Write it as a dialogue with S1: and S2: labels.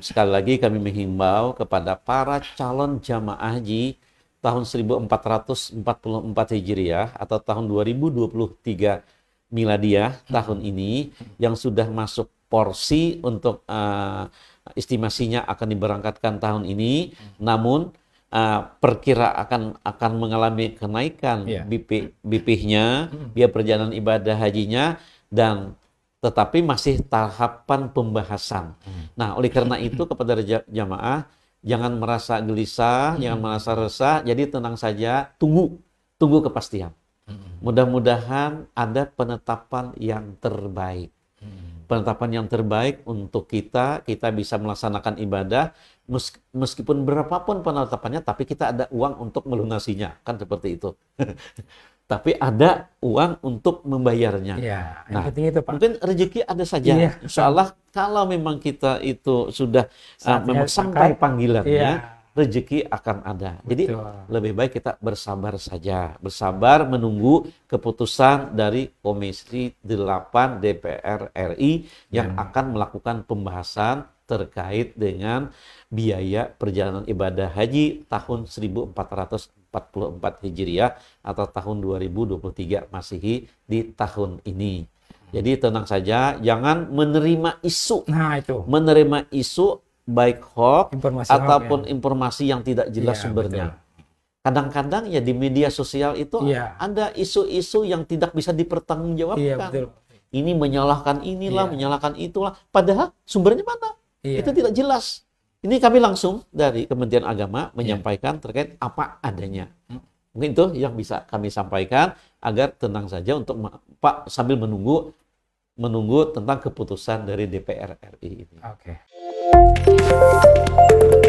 S1: Sekali lagi kami menghimbau kepada para calon jamaah haji tahun 1444 Hijriah atau tahun 2023 Miladiah tahun hmm. ini yang sudah masuk porsi untuk uh, estimasinya akan diberangkatkan tahun ini hmm. namun uh, perkira akan akan mengalami kenaikan yeah. BP BP-nya hmm. biaya perjalanan ibadah hajinya dan tetapi masih tahapan pembahasan. Hmm. Nah, oleh karena itu kepada jamaah jangan merasa gelisah, hmm. jangan merasa resah, jadi tenang saja, tunggu, tunggu kepastian. Hmm. Mudah-mudahan ada penetapan yang terbaik. Hmm. Penetapan yang terbaik untuk kita, kita bisa melaksanakan ibadah meskipun berapapun penetapannya, tapi kita ada uang untuk melunasinya, kan seperti itu. tapi ada uang untuk membayarnya. Ya, nah, penting itu Pak. Mungkin rezeki ada saja. Ya. kalau memang kita itu sudah uh, memang sampai panggilannya, ya. rezeki akan ada. Betul. Jadi lebih baik kita bersabar saja, bersabar menunggu keputusan dari Komisi 8 DPR RI yang ya. akan melakukan pembahasan terkait dengan biaya perjalanan ibadah haji tahun 1400 44 Hijriah atau tahun 2023 Masehi di tahun ini. Jadi tenang saja, jangan menerima isu. Nah, itu. Menerima isu baik hoax ataupun hoax, ya. informasi yang tidak jelas ya, sumbernya. Kadang-kadang ya di media sosial itu ya. ada isu-isu yang tidak bisa dipertanggungjawabkan. Ya, betul. Ini menyalahkan inilah, ya. menyalahkan itulah. Padahal sumbernya mana? Ya. Itu tidak jelas. Ini kami langsung dari Kementerian Agama ya. menyampaikan yeah. terkait apa adanya. Hmm. Mungkin itu yang bisa kami sampaikan agar tenang saja untuk Pak sambil menunggu menunggu tentang keputusan dari DPR RI ini. Oke. Okay.